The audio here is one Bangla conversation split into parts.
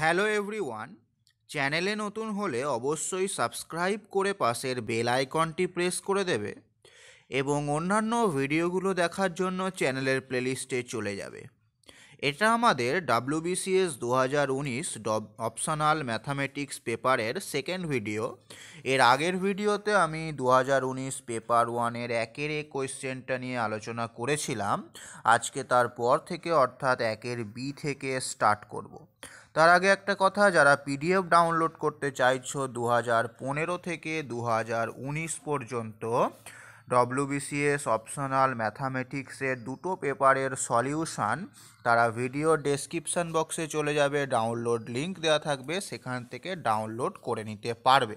হ্যালো এভরিওয়ান চ্যানেলে নতুন হলে অবশ্যই সাবস্ক্রাইব করে পাশের বেল আইকনটি প্রেস করে দেবে এবং অন্যান্য ভিডিওগুলো দেখার জন্য চ্যানেলের প্লেলিস্টে চলে যাবে এটা আমাদের ডাব্লিউবিসিএস দু হাজার উনিশ ডব অপশনাল ম্যাথামেটিক্স পেপারের সেকেন্ড ভিডিও এর আগের ভিডিওতে আমি দু হাজার উনিশ পেপার ওয়ানের একের এক কোয়েশ্চেনটা নিয়ে আলোচনা করেছিলাম আজকে তারপর থেকে অর্থাৎ একের বি থেকে স্টার্ট করব তার আগে একটা কথা যারা পিডিএফ ডাউনলোড করতে চাইছো দু হাজার পনেরো থেকে দু হাজার উনিশ পর্যন্ত ডব্লিউবিসিএস অপশনাল ম্যাথামেটিক্সের দুটো পেপারের সলিউশান তারা ভিডিও ডেসক্রিপশান বক্সে চলে যাবে ডাউনলোড লিঙ্ক দেওয়া থাকবে সেখান থেকে ডাউনলোড করে নিতে পারবে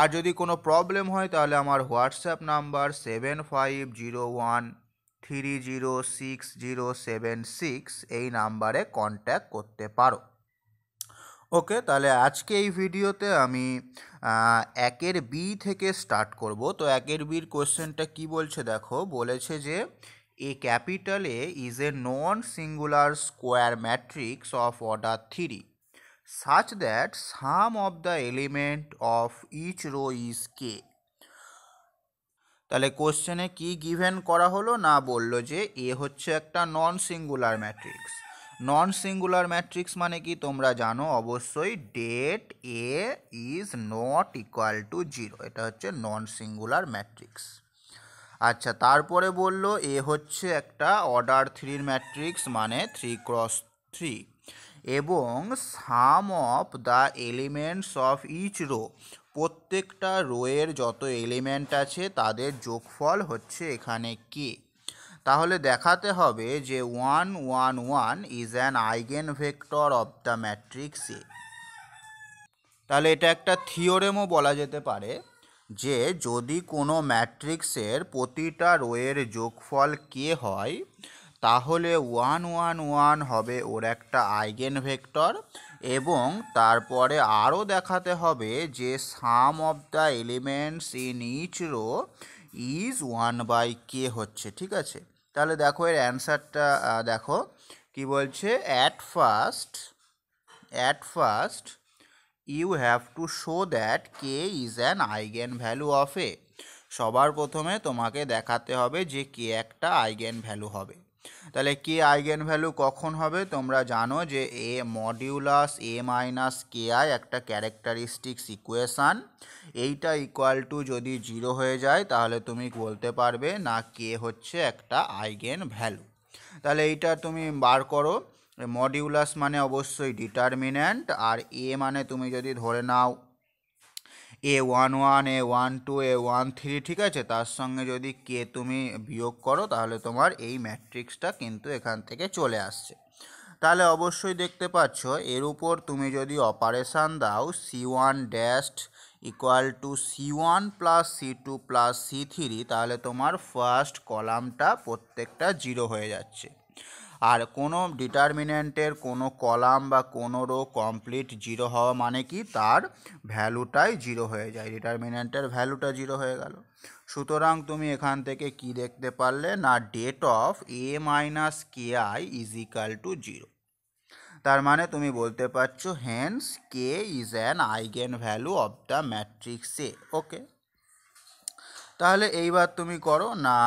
আর যদি কোনো প্রবলেম হয় তাহলে আমার WhatsApp number seven five zero one three zero six zero seven six এই নাম্বারে কন্ট্যাক্ট করতে পারো ওকে তাহলে আজকে এই ভিডিওতে আমি একের বি থেকে স্টার্ট করব তো একের বির কোশ্চেনটা কি বলছে দেখো বলেছে যে A capital A is a non singular square matrix of order three such that sum of the element of each row is K তাহলে কোশ্চেনে কি গিভেন করা হলো না বলল যে এ হচ্ছে একটা non singular matrix non singular matrix মানে কি তোমরা জানো অবশ্যই det A is not equal to zero এটা হচ্ছে নন সিঙ্গুলার ম্যাট্রিক্স আচ্ছা তারপরে বলল এ হচ্ছে একটা অর্ডার থ্রির ম্যাট্রিক্স মানে থ্রি ক্রস থ্রি এবং sum of the elements of each row প্রত্যেকটা রোয়ের যত এলিমেন্ট আছে তাদের যোগফল হচ্ছে এখানে কে তাহলে দেখাতে হবে যে one one one is an eigen vector of the matrix A তাহলে এটা একটা থিওরেমও বলা যেতে পারে যে যদি কোনো ম্যাট্রিক্সের প্রতিটা রোয়ের যোগফল কে হয় তাহলে ওয়ান ওয়ান ওয়ান হবে ওর একটা আইগেন ভেক্টর এবং তারপরে আরও দেখাতে হবে যে sum of the elements in each row is one by K হচ্ছে ঠিক আছে তাহলে দেখো এর অ্যান্সারটা দেখো কি বলছে at first at first you have to show that K is an eigen value of A সবার প্রথমে তোমাকে দেখাতে হবে যে কে একটা আইগেন ভ্যালু হবে তাহলে কে আইগেন ভ্যালু কখন হবে তোমরা জানো যে A modulus A minus K I একটা ক্যারেক্টারিস্টিক্স ইকুয়েশান এইটা ইকুয়াল টু যদি জিরো হয়ে যায় তাহলে তুমি বলতে পারবে না কে হচ্ছে একটা আইগেন ভ্যালু তাহলে এইটা তুমি বার করো মডিউলাস মানে অবশ্যই ডিটারমিন্যান্ট আর এ মানে তুমি যদি ধরে নাও A one one A one two A one three ঠিক আছে তার সঙ্গে যদি কে তুমি বিয়োগ করো তাহলে তোমার এই ম্যাট্রিক্সটা কিন্তু এখান থেকে চলে আসছে তাহলে অবশ্যই দেখতে পাচ্ছ এর উপর তুমি যদি অপারেশান দাও C one dash equal to C one plus C two plus C three তাহলে তোমার ফার্স্ট কলামটা প্রত্যেকটা জিরো হয়ে যাচ্ছে আর কোনো ডিটারমিনেন্টের কোনো কলাম বা কোনোরও রো কমপ্লিট জিরো হওয়া মানে কি তার ভ্যালুটাই জিরো হয়ে যায় ডিটারমিনেন্টের ভ্যালুটা জিরো হয়ে গেল সুতরাং তুমি এখান থেকে কি দেখতে পারলে না det of A minus K I is equal to zero তার মানে তুমি বলতে পারছো hence K is an eigen value of the matrix A okay তাহলে এইবার তুমি করো না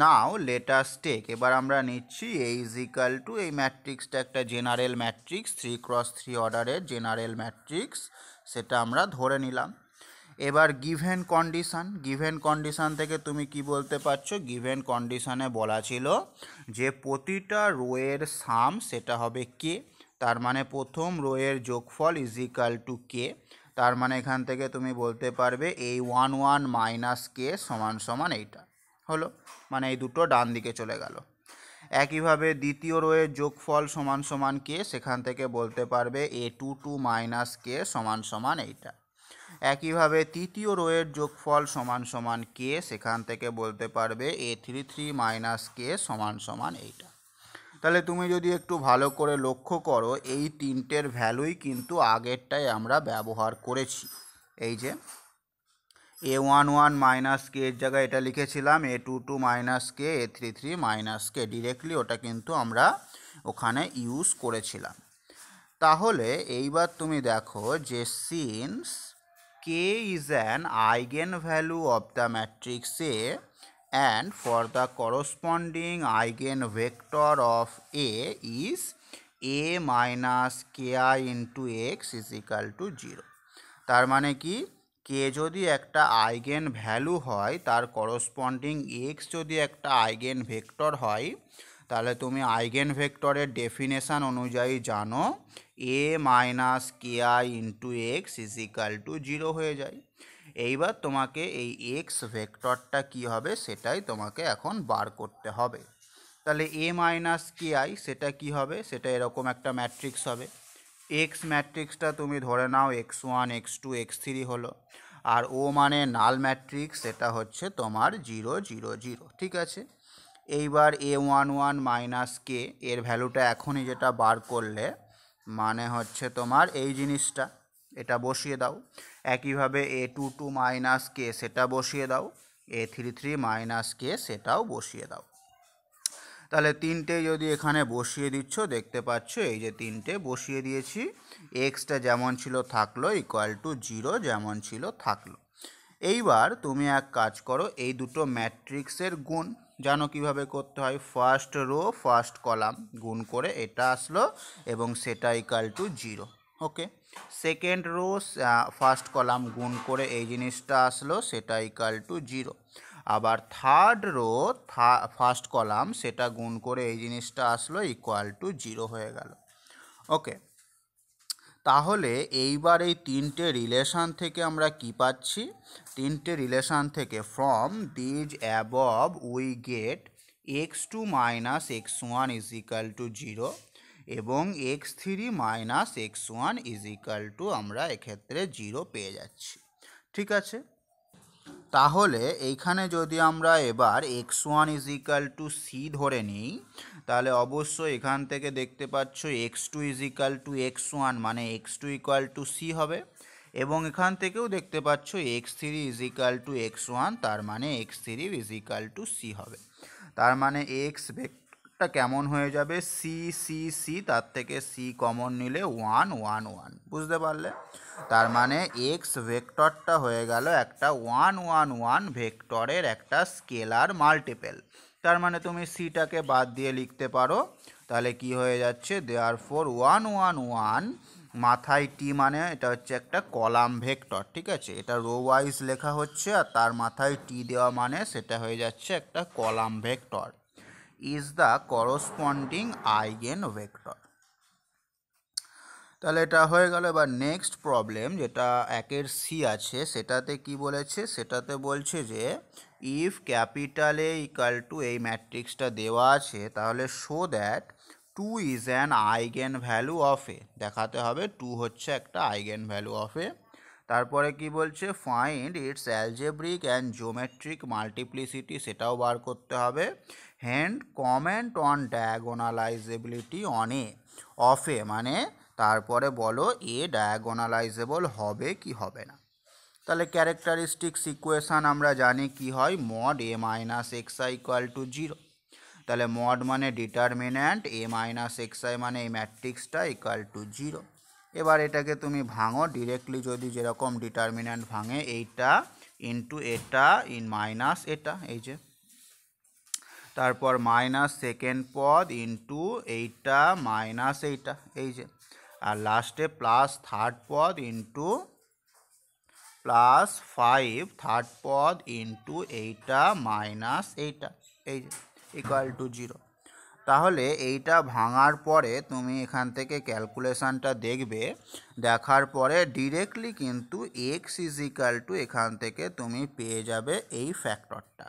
নাও লেটাস টেক এবার আমরা নিচ্ছি এই ইজিক্যাল টু এই ম্যাট্রিক্সটা একটা general matrix three cross three অর্ডারের জেনারেল ম্যাট্রিক্স সেটা আমরা ধরে নিলাম এবার গিভেন কন্ডিশান গিভেন কন্ডিশান থেকে তুমি কি বলতে পারছো গিভেন কন্ডিশানে বলা ছিল যে প্রতিটা রোয়ের সাম সেটা হবে কে তার মানে প্রথম রোয়ের যোগফল ইজিক্যাল টু কে তার মানে এখান থেকে তুমি বলতে পারবে এই ওয়ান ওয়ান মাইনাস কে সমান সমান এইটা হলো মানে এই দুটো ডান দিকে চলে গেল একইভাবে দ্বিতীয় রোয়ের যোগফল সমান সমান কে সেখান থেকে বলতে পারবে A two two minus K সমান সমান এইটা একইভাবে তৃতীয় রোয়ের যোগফল সমান সমান কে সেখান থেকে বলতে পারবে A three three minus K সমান সমান এইটা তাহলে তুমি যদি একটু ভালো করে লক্ষ্য করো এই তিনটের ভ্যালুই কিন্তু আগেরটাই আমরা ব্যবহার করেছি এই যে A one one minus K এর জায়গায় এটা লিখেছিলাম A two two minus K A three three minus K directly ওটা কিন্তু আমরা ওখানে ইউজ করেছিলাম তাহলে এইবার তুমি দেখো যে since K is an eigen value of the matrix A and for the corresponding eigenvector of A is A minus ki into x is equal to 0 তার মানে কি কে যদি একটা আইগেন ভ্যালু হয় তার করসপন্ডিং এক্স যদি একটা আইগেন ভেক্টর হয় তাহলে তুমি আইগেন ভেক্টরের ডেফিনেশান অনুযায়ী জানো A minus K I into X is to zero হয়ে যায় এইবার তোমাকে এই এক্স ভেক্টরটা কি হবে সেটাই তোমাকে এখন বার করতে হবে তাহলে এ মাইনাস কে আই সেটা কি হবে সেটা এরকম একটা ম্যাট্রিক্স হবে এক্স ম্যাট্রিক্সটা তুমি ধরে নাও X one X two X three হলো আর ও মানে নাল ম্যাট্রিক্স সেটা হচ্ছে তোমার জিরো জিরো জিরো ঠিক আছে এইবার A one one minus K এর ভ্যালুটা এখনই যেটা বার করলে মানে হচ্ছে তোমার এই জিনিসটা এটা বসিয়ে দাও একইভাবে A two two minus K সেটা বসিয়ে দাও A three three minus K সেটাও বসিয়ে দাও তাহলে তিনটে যদি এখানে বসিয়ে দিচ্ছ দেখতে পাচ্ছ এই যে তিনটে বসিয়ে দিয়েছি এক্সটা যেমন ছিল থাকলো ইকুয়াল টু জিরো যেমন ছিল থাকলো এইবার তুমি এক কাজ করো এই দুটো ম্যাট্রিক্সের গুণ জানো কিভাবে করতে হয় ফার্স্ট রো ফার্স্ট কলাম গুণ করে এটা আসলো এবং সেটা equal to zero okay second row first column গুণ করে এই জিনিসটা আসলো সেটা ইকাল টু জিরো আবার থার্ড রো থা ফার্স্ট কলাম সেটা গুণ করে এই জিনিসটা আসলো ইকুয়াল টু জিরো হয়ে গেল ওকে তাহলে এইবার এই তিনটে রিলেশান থেকে আমরা কি পাচ্ছি তিনটে রিলেশান থেকে from these above we get X two minus X one is equal to zero এবং X three minus X one is equal to আমরা এক্ষেত্রে জিরো পেয়ে যাচ্ছি ঠিক আছে তাহলে এইখানে যদি আমরা এবার X one is equal to C ধরে নিই তাহলে অবশ্যই এখান থেকে দেখতে পাচ্ছ X two is equal to X one মানে X two equal to C হবে এবং এখান থেকেও দেখতে পাচ্ছ X three is equal to X one তার মানে X three is equal to C হবে তার মানে এক্স টা কেমন হয়ে যাবে সি সি সি তার থেকে সি কমন নিলে ওয়ান ওয়ান ওয়ান বুঝতে পারলে তার মানে এক্স ভেক্টরটা হয়ে গেল একটা ওয়ান ওয়ান ওয়ান ভেক্টরের একটা স্কেলার মাল্টিপেল তার মানে তুমি সিটাকে বাদ দিয়ে লিখতে পারো তাহলে কি হয়ে যাচ্ছে আর ফোর ওয়ান ওয়ান ওয়ান মাথায় টি মানে এটা হচ্ছে একটা কলাম ভেক্টর ঠিক আছে এটা রো ওয়াইজ লেখা হচ্ছে আর তার মাথায় টি দেওয়া মানে সেটা হয়ে যাচ্ছে একটা column vector is the corresponding eigen vector তাহলে এটা হয়ে গেল এবার নেক্সট প্রবলেম যেটা একের সি আছে সেটাতে কি বলেছে সেটাতে বলছে যে if capital A equal to এই ম্যাট্রিক্সটা দেওয়া আছে তাহলে show that two is an eigen value of A দেখাতে হবে টু হচ্ছে একটা আইগেন ভ্যালু অফ এ তারপরে কি বলছে find its algebraic and geometric multiplicity সেটাও বার করতে হবে and comment on diagonalisability on A of A মানে তারপরে বলো এ ডায়াগোনালাইজেবল হবে কি হবে না তাহলে ক্যারেক্টারিস্টিক সিকুয়েশান আমরা জানি কি হয় mod A minus X I equal to zero তাহলে মড মানে determinant A minus X I মানে এই ম্যাট্রিক্সটা ইকুয়াল টু জিরো এবার এটাকে তুমি ভাঙো ডিরেক্টলি যদি যেরকম ডিটারমিন্যান্ট ভাঙে এইটা ইনটু এটা ইন মাইনাস এটা এই যে তারপর মাইনাস সেকেন্ড পদ ইনটু এইটা মাইনাস এইটা এই যে আর লাস্টে প্লাস থার্ড পদ ইনটু প্লাস ফাইভ থার্ড পদ ইনটু এইটা মাইনাস এইটা এই যে ইকুয়াল টু জিরো তাহলে এইটা ভাঙার পরে তুমি এখান থেকে ক্যালকুলেশানটা দেখবে দেখার পরে ডিরেক্টলি কিন্তু এক্স ইজিক্যাল টু এখান থেকে তুমি পেয়ে যাবে এই ফ্যাক্টরটা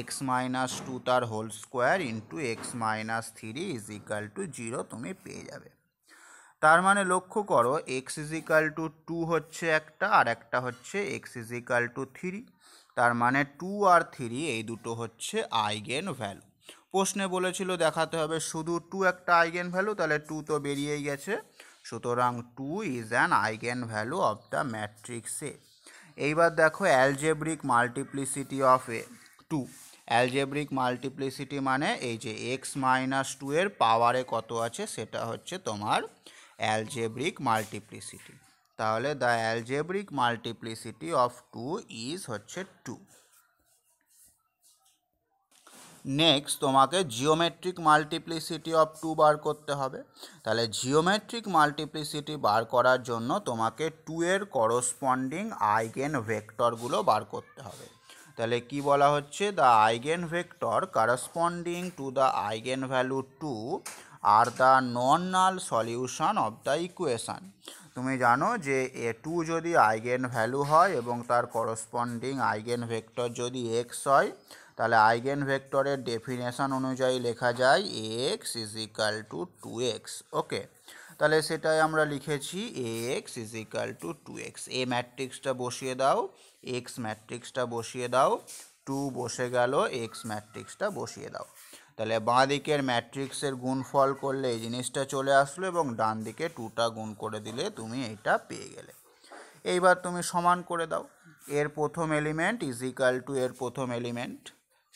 এক্স মাইনাস টু তার whole square into X minus three is equal to zero তুমি পেয়ে যাবে তার মানে লক্ষ্য করো এক্স ইজিক্যাল টু টু হচ্ছে একটা আর একটা হচ্ছে এক্স ইজিক্যাল টু থ্রি তার মানে টু আর থ্রি এই দুটো হচ্ছে আইগেন ভ্যালু প্রশ্নে বলেছিল দেখাতে হবে শুধু টু একটা আইগেন ভ্যালু তাহলে টু তো বেরিয়েই গেছে সুতরাং two is an eigen value of the matrix A এইবার দেখো algebraic multiplicity of A two algebraic multiplicity মানে এই যে এক্স মাইনাস টু এর পাওয়ারে কত আছে সেটা হচ্ছে তোমার অ্যালজেব্রিক মাল্টিপ্লিসিটি তাহলে the algebraic multiplicity of two is হচ্ছে টু নেক্সট তোমাকে জিওমেট্রিক মাল্টিপ্লিসিটি অফ টু বার করতে হবে তাহলে জিওমেট্রিক মাল্টিপ্লিসিটি বার করার জন্য তোমাকে টু এর করসপন্ডিং আইগেন ভেক্টরগুলো বার করতে হবে তাহলে কি বলা হচ্ছে the eigen vector corresponding to the eigen value two আর the non null solution of the equation তুমি জানো যে এ টু যদি আইগেন ভ্যালু হয় এবং তার করসপন্ডিং আইগেন ভেক্টর যদি এক্স হয় তাহলে আইগেন ভেক্টরের ডেফিনেশান অনুযায়ী লেখা যায় X is equal to two X okay তাহলে সেটাই আমরা লিখেছি A X is equal to two X A ম্যাট্রিক্সটা বসিয়ে দাও এক্স ম্যাট্রিক্সটা বসিয়ে দাও টু বসে গেল এক্স ম্যাট্রিক্সটা বসিয়ে দাও তাহলে বাঁ দিকের ম্যাট্রিক্সের গুণফল করলে এই জিনিসটা চলে আসলো এবং ডান দিকে টুটা গুণ করে দিলে তুমি এইটা পেয়ে গেলে এইবার তুমি সমান করে দাও এর প্রথম এলিমেন্ট ইজিক্যাল টু এর প্রথম এলিমেন্ট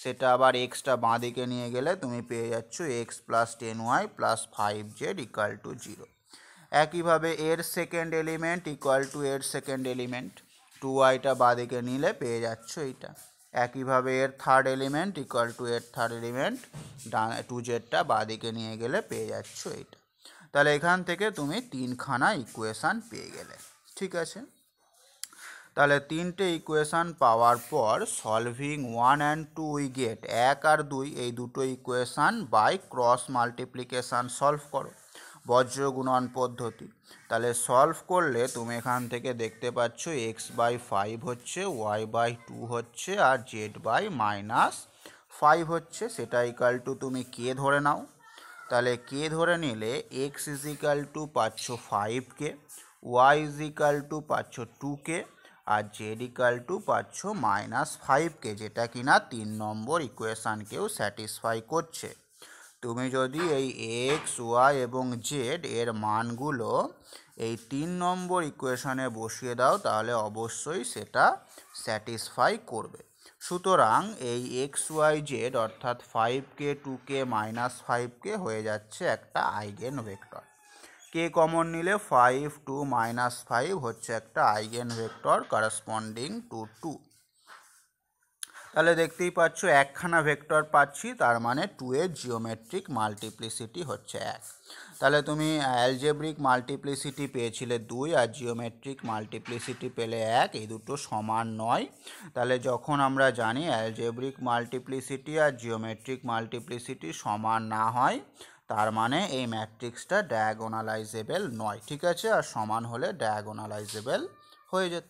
সেটা আবার এক্সটা বাঁ দিকে নিয়ে গেলে তুমি পেয়ে যাচ্ছ x plus ten y plus five z equal to zero একইভাবে এর সেকেন্ড এলিমেন্ট ইকুয়াল টু এর সেকেন্ড এলিমেন্ট টু ওয়াইটা বাঁদিকে নিলে পেয়ে যাচ্ছ এইটা একইভাবে এর থার্ড এলিমেন্ট ইকুয়াল টু এর থার্ড এলিমেন্ট ডান টু জেডটা বাঁদিকে নিয়ে গেলে পেয়ে যাচ্ছ এইটা তাহলে এখান থেকে তুমি তিনখানা ইকুয়েশান পেয়ে গেলে ঠিক আছে তাহলে তিনটে ইকুয়েশান পাওয়ার পর solving one and two we get এক আর দুই এই দুটো equation by cross multiplication solve করো বজ্র গুণন পদ্ধতি তাহলে সলভ করলে তুমি এখান থেকে দেখতে পাচ্ছ এক্স বাই ফাইভ হচ্ছে ওয়াই বাই টু হচ্ছে আর জেড বাই মাইনাস ফাইভ হচ্ছে সেটা ইকাল টু তুমি কে ধরে নাও তাহলে কে ধরে নিলে এক্স ইজ ইকাল টু পাচ্ছ ফাইভকে ওয়াই ইজ ইকাল টু পাচ্ছ টুকে আর জেড ইকাল টু পাচ্ছ মাইনাস ফাইভকে যেটা কিনা তিন নম্বর ইকুয়েশানকেও স্যাটিসফাই করছে তুমি যদি এই এক্স ওয়াই এবং জেড এর মানগুলো এই তিন নম্বর ইকুয়েশানে বসিয়ে দাও তাহলে অবশ্যই সেটা স্যাটিসফাই করবে সুতরাং এই এক্স ওয়াই জেড অর্থাৎ ফাইভ কে টু কে মাইনাস ফাইভ কে হয়ে যাচ্ছে একটা আইগেন ভেক্টর কে কমন নিলে ফাইভ টু মাইনাস ফাইভ হচ্ছে একটা eigen vector corresponding to two তাহলে দেখতেই পাচ্ছ একখানা ভেক্টর পাচ্ছি তার মানে টু এর জিওমেট্রিক মাল্টিপ্লিসিটি হচ্ছে এক তাহলে তুমি অ্যালজেব্রিক মাল্টিপ্লিসিটি পেয়েছিলে দুই আর জিওমেট্রিক মাল্টিপ্লিসিটি পেলে এক এই দুটো সমান নয় তাহলে যখন আমরা জানি অ্যালজেব্রিক মাল্টিপ্লিসিটি আর জিওমেট্রিক মাল্টিপ্লিসিটি সমান না হয় তার মানে এই ম্যাট্রিক্সটা ডায়াগোনালাইজেবেল নয় ঠিক আছে আর সমান হলে ডায়াগোনালাইজেবেল হয়ে যেত